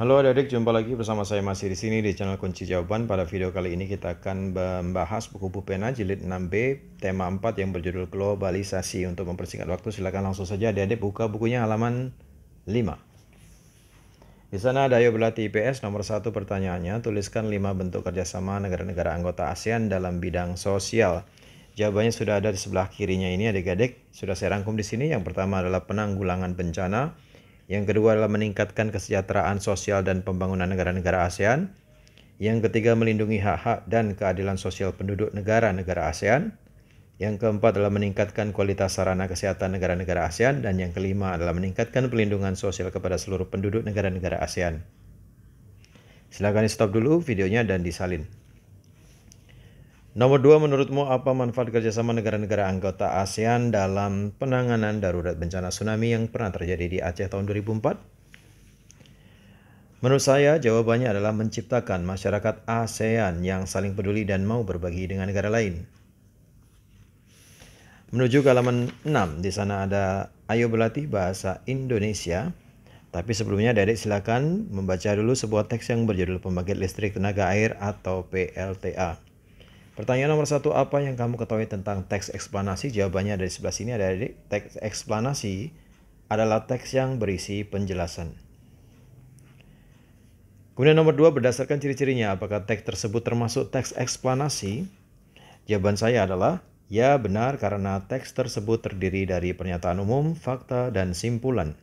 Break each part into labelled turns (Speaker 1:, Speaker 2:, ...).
Speaker 1: Halo adik-adik, jumpa lagi bersama saya masih di sini di channel Kunci Jawaban. Pada video kali ini kita akan membahas buku Pena jilid 6B tema 4 yang berjudul Globalisasi. Untuk mempersingkat waktu silakan langsung saja adik-adik buka bukunya halaman 5. Di sana ada ayo berlatih IPS nomor 1 pertanyaannya, tuliskan 5 bentuk kerjasama negara-negara anggota ASEAN dalam bidang sosial. Jawabannya sudah ada di sebelah kirinya ini adik-adik, sudah saya rangkum di sini. Yang pertama adalah penanggulangan bencana, yang kedua adalah meningkatkan kesejahteraan sosial dan pembangunan negara-negara ASEAN. Yang ketiga melindungi hak-hak dan keadilan sosial penduduk negara-negara ASEAN. Yang keempat adalah meningkatkan kualitas sarana kesehatan negara-negara ASEAN dan yang kelima adalah meningkatkan pelindungan sosial kepada seluruh penduduk negara-negara ASEAN. Silakan di stop dulu videonya dan disalin. Nomor dua, menurutmu apa manfaat kerjasama negara-negara anggota ASEAN dalam penanganan darurat bencana tsunami yang pernah terjadi di Aceh tahun 2004? Menurut saya, jawabannya adalah menciptakan masyarakat ASEAN yang saling peduli dan mau berbagi dengan negara lain. Menuju ke halaman 6, di sana ada Ayo Berlatih Bahasa Indonesia. Tapi sebelumnya Dedek silakan membaca dulu sebuah teks yang berjudul Pembangkit Listrik Tenaga Air atau PLTA. Pertanyaan nomor satu, apa yang kamu ketahui tentang teks eksplanasi? Jawabannya ada di sebelah sini, ada di teks eksplanasi adalah teks yang berisi penjelasan. Kemudian nomor dua, berdasarkan ciri-cirinya, apakah teks tersebut termasuk teks eksplanasi? Jawaban saya adalah, ya benar karena teks tersebut terdiri dari pernyataan umum, fakta, dan simpulan.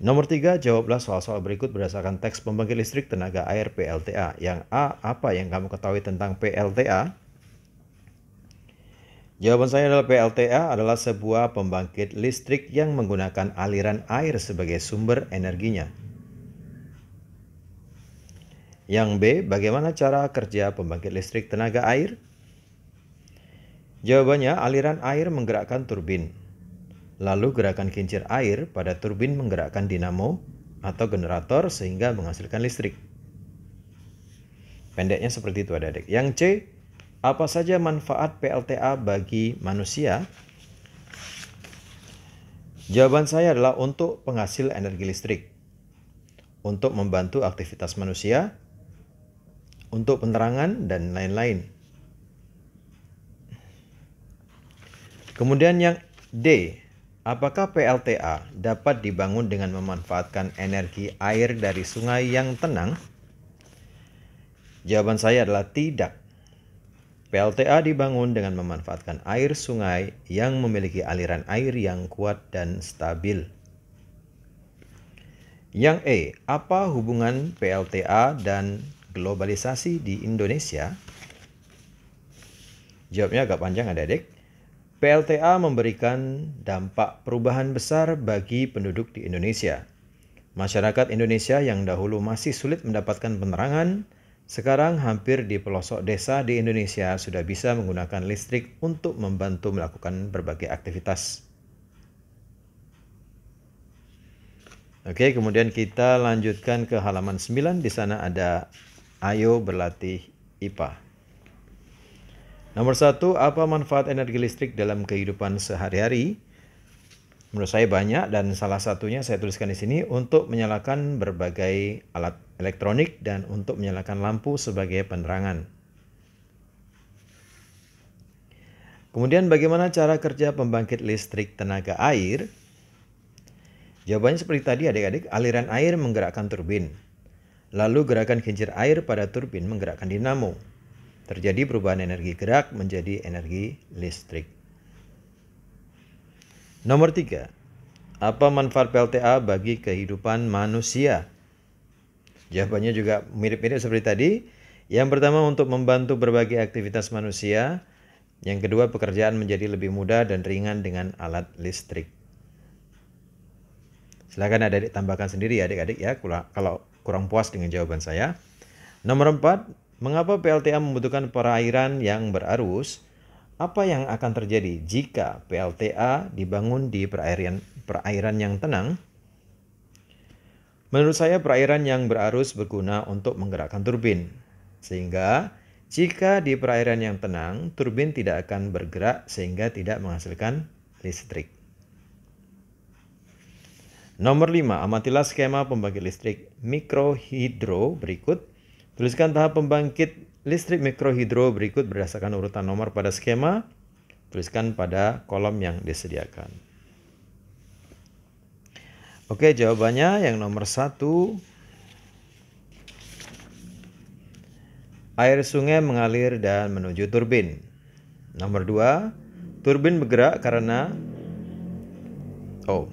Speaker 1: Nomor 3, jawablah soal-soal berikut berdasarkan teks pembangkit listrik tenaga air PLTA. Yang A, apa yang kamu ketahui tentang PLTA? Jawaban saya adalah PLTA adalah sebuah pembangkit listrik yang menggunakan aliran air sebagai sumber energinya. Yang B, bagaimana cara kerja pembangkit listrik tenaga air? Jawabannya, aliran air menggerakkan turbin. Lalu gerakan kincir air pada turbin menggerakkan dinamo atau generator sehingga menghasilkan listrik. Pendeknya seperti itu adik-adik. Yang C, apa saja manfaat PLTA bagi manusia? Jawaban saya adalah untuk penghasil energi listrik, untuk membantu aktivitas manusia, untuk penerangan, dan lain-lain. Kemudian yang D, Apakah PLTA dapat dibangun dengan memanfaatkan energi air dari sungai yang tenang? Jawaban saya adalah tidak. PLTA dibangun dengan memanfaatkan air sungai yang memiliki aliran air yang kuat dan stabil. Yang E, apa hubungan PLTA dan globalisasi di Indonesia? Jawabnya agak panjang adik-adik. PLTA memberikan dampak perubahan besar bagi penduduk di Indonesia. Masyarakat Indonesia yang dahulu masih sulit mendapatkan penerangan, sekarang hampir di pelosok desa di Indonesia sudah bisa menggunakan listrik untuk membantu melakukan berbagai aktivitas. Oke, kemudian kita lanjutkan ke halaman 9. Di sana ada ayo berlatih IPA. Nomor satu, apa manfaat energi listrik dalam kehidupan sehari-hari? Menurut saya banyak dan salah satunya saya tuliskan di sini untuk menyalakan berbagai alat elektronik dan untuk menyalakan lampu sebagai penerangan. Kemudian bagaimana cara kerja pembangkit listrik tenaga air? Jawabannya seperti tadi adik-adik, aliran air menggerakkan turbin. Lalu gerakan kincir air pada turbin menggerakkan dinamo. Terjadi perubahan energi gerak menjadi energi listrik. Nomor tiga, apa manfaat PLTA bagi kehidupan manusia? Jawabannya juga mirip-mirip seperti tadi. Yang pertama untuk membantu berbagai aktivitas manusia. Yang kedua pekerjaan menjadi lebih mudah dan ringan dengan alat listrik. Silahkan adik-adik tambahkan sendiri ya adik-adik ya kalau kurang puas dengan jawaban saya. Nomor empat, Mengapa PLTA membutuhkan perairan yang berarus? Apa yang akan terjadi jika PLTA dibangun di perairan perairan yang tenang? Menurut saya perairan yang berarus berguna untuk menggerakkan turbin. Sehingga jika di perairan yang tenang, turbin tidak akan bergerak sehingga tidak menghasilkan listrik. Nomor 5, amatilah skema pembangkit listrik mikrohidro berikut Tuliskan tahap pembangkit listrik mikrohidro berikut berdasarkan urutan nomor pada skema. Tuliskan pada kolom yang disediakan. Oke, jawabannya yang nomor satu. Air sungai mengalir dan menuju turbin. Nomor dua, turbin bergerak karena... Oh,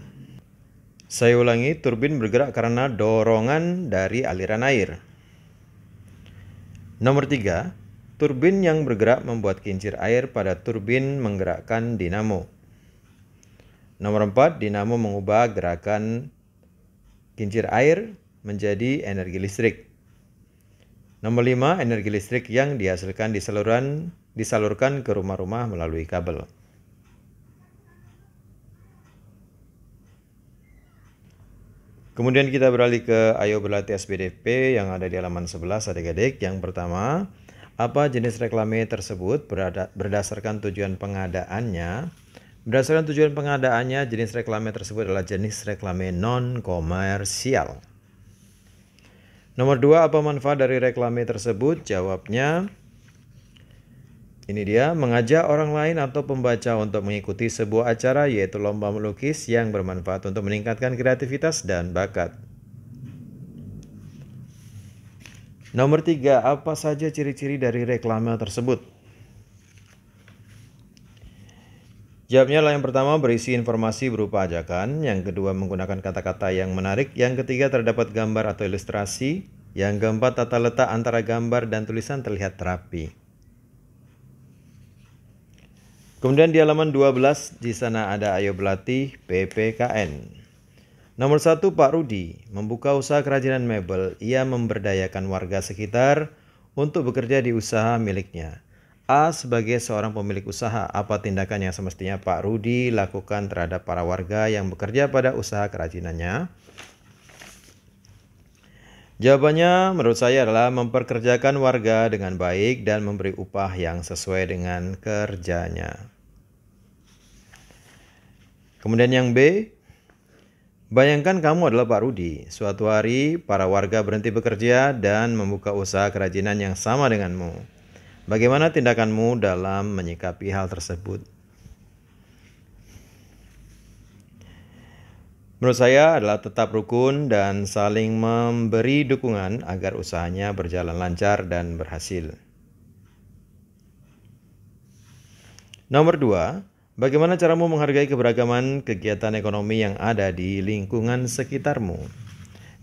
Speaker 1: saya ulangi, turbin bergerak karena dorongan dari aliran air. Nomor tiga, turbin yang bergerak membuat kincir air pada turbin menggerakkan dinamo. Nomor empat, dinamo mengubah gerakan kincir air menjadi energi listrik. Nomor lima, energi listrik yang dihasilkan di saluran disalurkan ke rumah-rumah melalui kabel. Kemudian kita beralih ke ayo berlatih SBDP yang ada di halaman 11 adik-adik. Yang pertama, apa jenis reklame tersebut berada, berdasarkan tujuan pengadaannya? Berdasarkan tujuan pengadaannya, jenis reklame tersebut adalah jenis reklame non-komersial. Nomor dua, apa manfaat dari reklame tersebut? Jawabnya, ini dia, mengajak orang lain atau pembaca untuk mengikuti sebuah acara yaitu lomba melukis yang bermanfaat untuk meningkatkan kreativitas dan bakat. Nomor tiga, apa saja ciri-ciri dari reklame tersebut? Jawabnya lah yang pertama berisi informasi berupa ajakan, yang kedua menggunakan kata-kata yang menarik, yang ketiga terdapat gambar atau ilustrasi, yang keempat tata letak antara gambar dan tulisan terlihat rapi. Kemudian di halaman 12 di sana ada Ayo Belati PPKN. Nomor satu Pak Rudi membuka usaha kerajinan mebel. Ia memberdayakan warga sekitar untuk bekerja di usaha miliknya. A sebagai seorang pemilik usaha, apa tindakan yang semestinya Pak Rudi lakukan terhadap para warga yang bekerja pada usaha kerajinannya? Jawabannya menurut saya adalah memperkerjakan warga dengan baik dan memberi upah yang sesuai dengan kerjanya. Kemudian yang B, bayangkan kamu adalah Pak Rudi. Suatu hari para warga berhenti bekerja dan membuka usaha kerajinan yang sama denganmu. Bagaimana tindakanmu dalam menyikapi hal tersebut? Menurut saya adalah tetap rukun dan saling memberi dukungan agar usahanya berjalan lancar dan berhasil. Nomor dua, Bagaimana caramu menghargai keberagaman kegiatan ekonomi yang ada di lingkungan sekitarmu?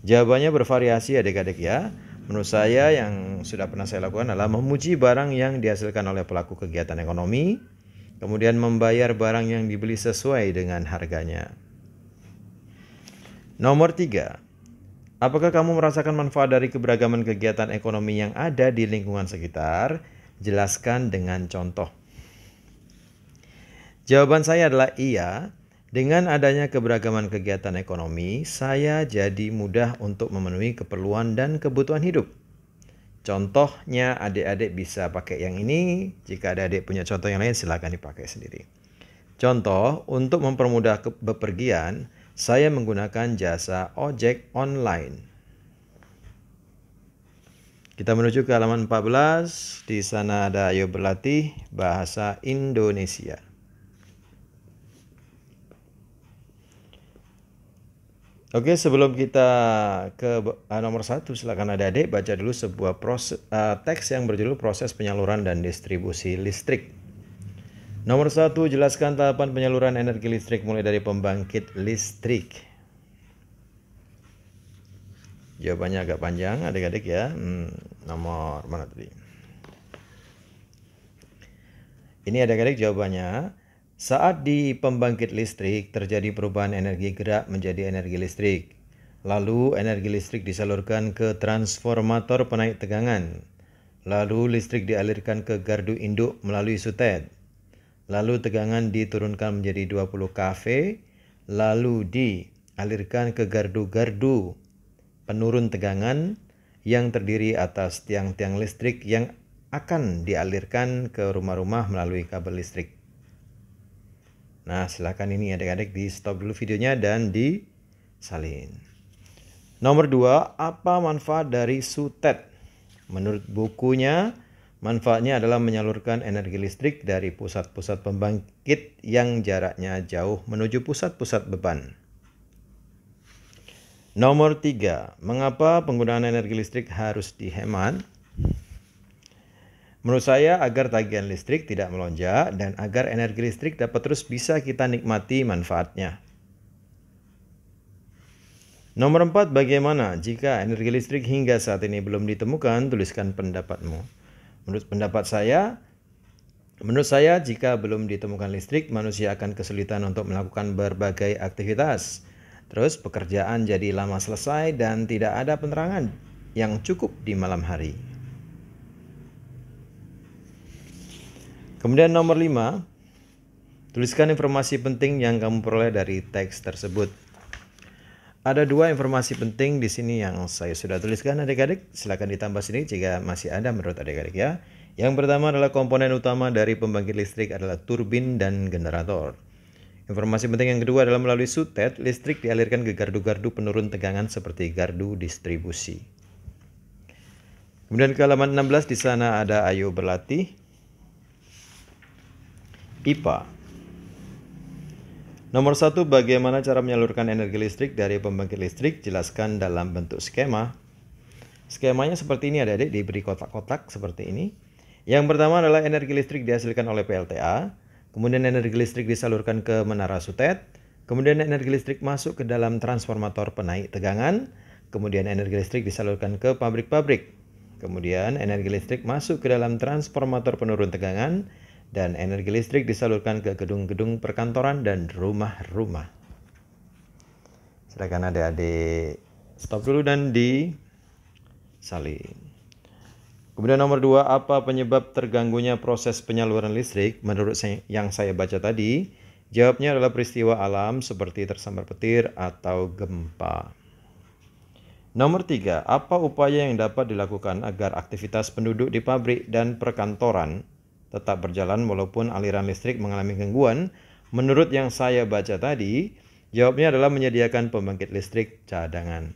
Speaker 1: Jawabannya bervariasi adik-adik ya. Menurut saya yang sudah pernah saya lakukan adalah memuji barang yang dihasilkan oleh pelaku kegiatan ekonomi, kemudian membayar barang yang dibeli sesuai dengan harganya. Nomor tiga, Apakah kamu merasakan manfaat dari keberagaman kegiatan ekonomi yang ada di lingkungan sekitar? Jelaskan dengan contoh. Jawaban saya adalah iya. Dengan adanya keberagaman kegiatan ekonomi, saya jadi mudah untuk memenuhi keperluan dan kebutuhan hidup. Contohnya adik-adik bisa pakai yang ini, jika adik-adik punya contoh yang lain silahkan dipakai sendiri. Contoh, untuk mempermudah bepergian, saya menggunakan jasa ojek online. Kita menuju ke halaman 14. Di sana ada ayo berlatih bahasa Indonesia. Oke, sebelum kita ke uh, nomor satu, silakan ada adik baca dulu sebuah proses, uh, teks yang berjudul proses penyaluran dan distribusi listrik. Nomor satu, jelaskan tahapan penyaluran energi listrik mulai dari pembangkit listrik. Jawabannya agak panjang, adik-adik ya. Hmm, nomor mana tadi? Ini adik-adik jawabannya. Saat di pembangkit listrik terjadi perubahan energi gerak menjadi energi listrik. Lalu energi listrik disalurkan ke transformator penaik tegangan. Lalu listrik dialirkan ke gardu induk melalui sutet. Lalu tegangan diturunkan menjadi 20 kV, lalu dialirkan ke gardu-gardu penurun tegangan yang terdiri atas tiang-tiang listrik yang akan dialirkan ke rumah-rumah melalui kabel listrik. Nah, silakan ini adik-adik di stop dulu videonya dan disalin. Nomor 2, apa manfaat dari sutet? Menurut bukunya, manfaatnya adalah menyalurkan energi listrik dari pusat-pusat pembangkit yang jaraknya jauh menuju pusat-pusat beban. Nomor 3, mengapa penggunaan energi listrik harus dihemat? Menurut saya agar tagihan listrik tidak melonjak dan agar energi listrik dapat terus bisa kita nikmati manfaatnya. Nomor 4, bagaimana jika energi listrik hingga saat ini belum ditemukan? Tuliskan pendapatmu. Menurut pendapat saya, menurut saya jika belum ditemukan listrik, manusia akan kesulitan untuk melakukan berbagai aktivitas. Terus pekerjaan jadi lama selesai dan tidak ada penerangan yang cukup di malam hari. Kemudian nomor 5, tuliskan informasi penting yang kamu peroleh dari teks tersebut. Ada dua informasi penting di sini yang saya sudah tuliskan adik-adik. Silahkan ditambah sini jika masih ada menurut adik-adik ya. Yang pertama adalah komponen utama dari pembangkit listrik adalah turbin dan generator. Informasi penting yang kedua adalah melalui sutet, listrik dialirkan ke gardu-gardu penurun tegangan seperti gardu distribusi. Kemudian ke halaman 16 di sana ada ayo berlatih pipa. Nomor satu, bagaimana cara menyalurkan energi listrik dari pembangkit listrik? Jelaskan dalam bentuk skema. Skemanya seperti ini adik-adik, diberi kotak-kotak seperti ini. Yang pertama adalah energi listrik dihasilkan oleh PLTA, kemudian energi listrik disalurkan ke menara sutet, kemudian energi listrik masuk ke dalam transformator penaik tegangan, kemudian energi listrik disalurkan ke pabrik-pabrik, kemudian energi listrik masuk ke dalam transformator penurun tegangan, dan energi listrik disalurkan ke gedung-gedung perkantoran dan rumah-rumah. Silakan adik-adik stop dulu dan disalin. Kemudian nomor dua, apa penyebab terganggunya proses penyaluran listrik? Menurut yang saya baca tadi, jawabnya adalah peristiwa alam seperti tersambar petir atau gempa. Nomor tiga, apa upaya yang dapat dilakukan agar aktivitas penduduk di pabrik dan perkantoran tetap berjalan walaupun aliran listrik mengalami gangguan. Menurut yang saya baca tadi, jawabnya adalah menyediakan pembangkit listrik cadangan.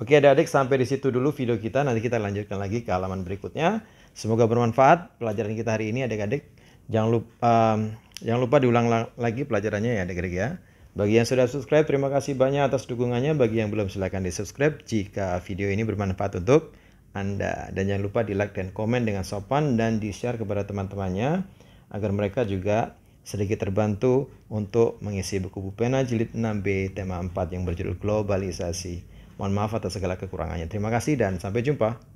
Speaker 1: Oke adik-adik sampai di situ dulu video kita, nanti kita lanjutkan lagi ke halaman berikutnya. Semoga bermanfaat pelajaran kita hari ini adik-adik. Jangan lupa, um, ehm, jangan lupa diulang lagi pelajarannya ya adik-adik ya. Bagi yang sudah subscribe, terima kasih banyak atas dukungannya. Bagi yang belum, silahkan di-subscribe jika video ini bermanfaat untuk anda. Dan jangan lupa di like dan komen dengan sopan dan di-share kepada teman-temannya agar mereka juga sedikit terbantu untuk mengisi buku Bupena jilid 6B tema 4 yang berjudul Globalisasi. Mohon maaf atas segala kekurangannya. Terima kasih dan sampai jumpa.